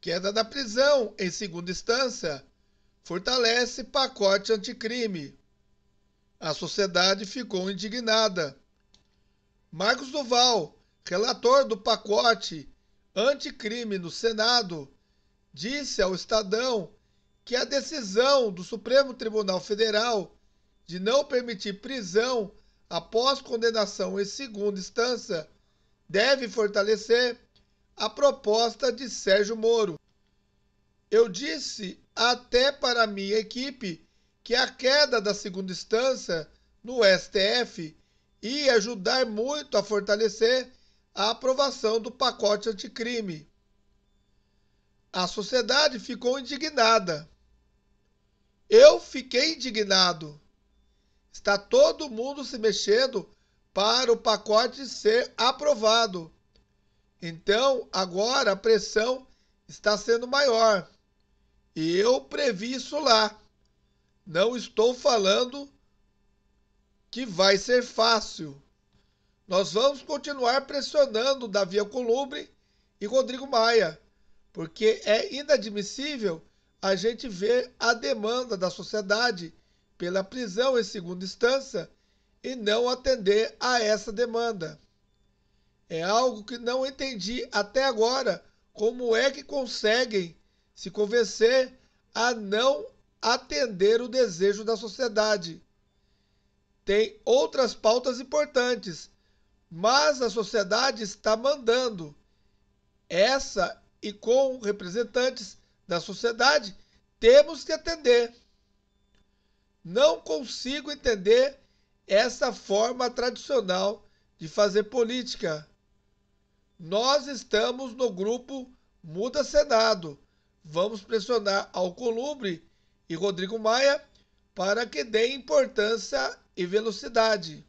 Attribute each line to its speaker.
Speaker 1: Queda da prisão em segunda instância fortalece pacote anticrime. A sociedade ficou indignada. Marcos Duval, relator do pacote anticrime no Senado, disse ao Estadão que a decisão do Supremo Tribunal Federal de não permitir prisão após condenação em segunda instância deve fortalecer a proposta de Sérgio Moro. Eu disse até para minha equipe que a queda da segunda instância no STF ia ajudar muito a fortalecer a aprovação do pacote anticrime. A sociedade ficou indignada. Eu fiquei indignado. Está todo mundo se mexendo para o pacote ser aprovado. Então, agora a pressão está sendo maior. E eu previ isso lá. Não estou falando que vai ser fácil. Nós vamos continuar pressionando Davi Alcolumbre e Rodrigo Maia, porque é inadmissível a gente ver a demanda da sociedade pela prisão em segunda instância e não atender a essa demanda. É algo que não entendi até agora. Como é que conseguem se convencer a não atender o desejo da sociedade? Tem outras pautas importantes, mas a sociedade está mandando. Essa e com representantes da sociedade temos que atender. Não consigo entender essa forma tradicional de fazer política. Nós estamos no grupo Muda Senado. Vamos pressionar Alcolumbre e Rodrigo Maia para que dê importância e velocidade.